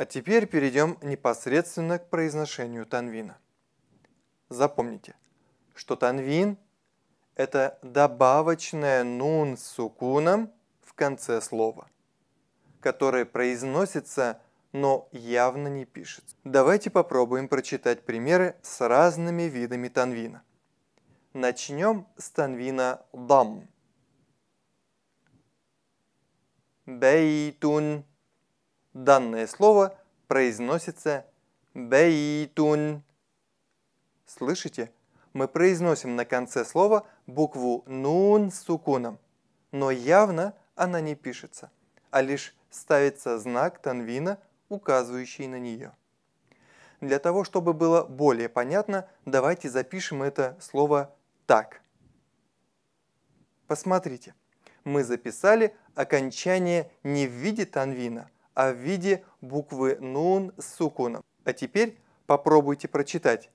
А теперь перейдем непосредственно к произношению танвина. Запомните, что танвин – это добавочное нун с сукуном в конце слова, которое произносится, но явно не пишется. Давайте попробуем прочитать примеры с разными видами танвина. Начнем с танвина «дам». Бейтун – данное слово произносится бейтун. Слышите? Мы произносим на конце слова букву нун с укуном, но явно она не пишется, а лишь ставится знак танвина, указывающий на нее. Для того, чтобы было более понятно, давайте запишем это слово так. Посмотрите, мы записали окончание не в виде танвина – а в виде буквы «нун» с сукуном. А теперь попробуйте прочитать,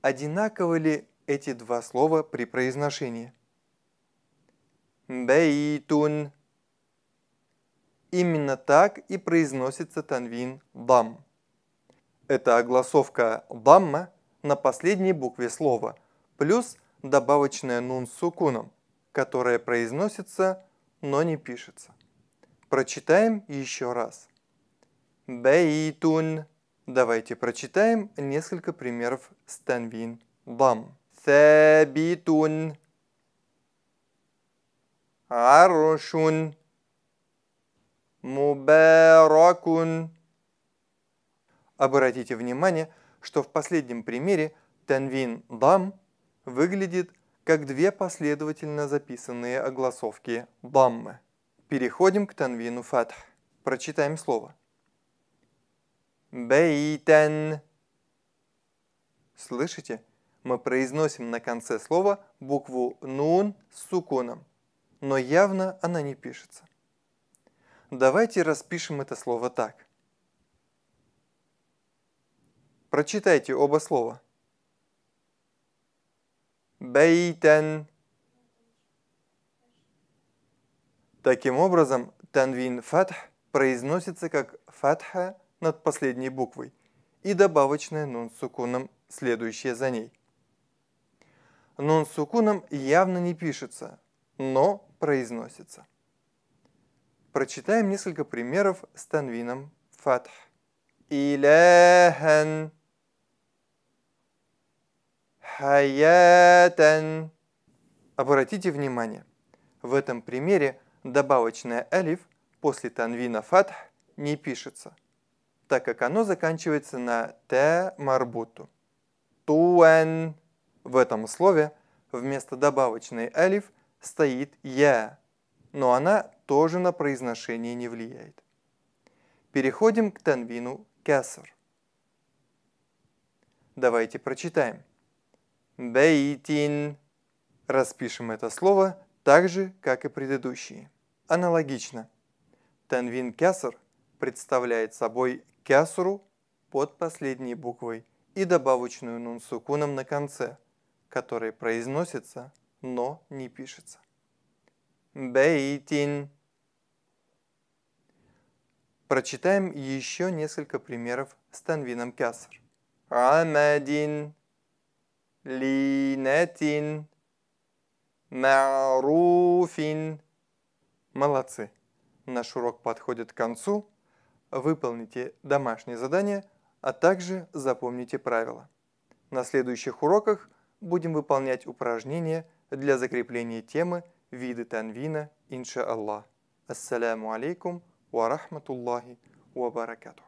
одинаковы ли эти два слова при произношении. Бейтун. Именно так и произносится танвин «дам». Это огласовка «дамма» на последней букве слова, плюс добавочная «нун» с сукуном, которая произносится, но не пишется. Прочитаем еще раз бейтун. Давайте прочитаем несколько примеров с танвин дам. Сабитун. Аршун. Мубаракун. Обратите внимание, что в последнем примере танвин дам выглядит как две последовательно записанные огласовки даммы. Переходим к танвину фатх. Прочитаем слово бейтен. Слышите? Мы произносим на конце слова букву нун с суконом, но явно она не пишется. Давайте распишем это слово так. Прочитайте оба слова. Бейтен. Таким образом, танвин фатх произносится как фатха над последней буквой и добавочная нун сукуном, следующая за ней. Нун сукуном явно не пишется, но произносится. Прочитаем несколько примеров с танвином фатх. Иляхан Хаятен. Обратите внимание, в этом примере добавочная алиф после танвина фатх не пишется – так как оно заканчивается на т марбуту». «Туэн» в этом слове вместо добавочной «элиф» стоит «я», но она тоже на произношение не влияет. Переходим к танвину «кясар». Давайте прочитаем. «Бейтин» распишем это слово так же, как и предыдущие. Аналогично. Танвин «кясар» – представляет собой кясру под последней буквой и добавочную нун с на конце, которая произносится, но не пишется. Бейтин. Прочитаем еще несколько примеров с танвином кяср. Амадин. Линетин, Маруфин. Молодцы. Наш урок подходит к концу выполните домашнее задание, а также запомните правила. На следующих уроках будем выполнять упражнения для закрепления темы виды танвина, инша Аллах. Ассаляму алейкум ва рахматуллахи ва баракатух.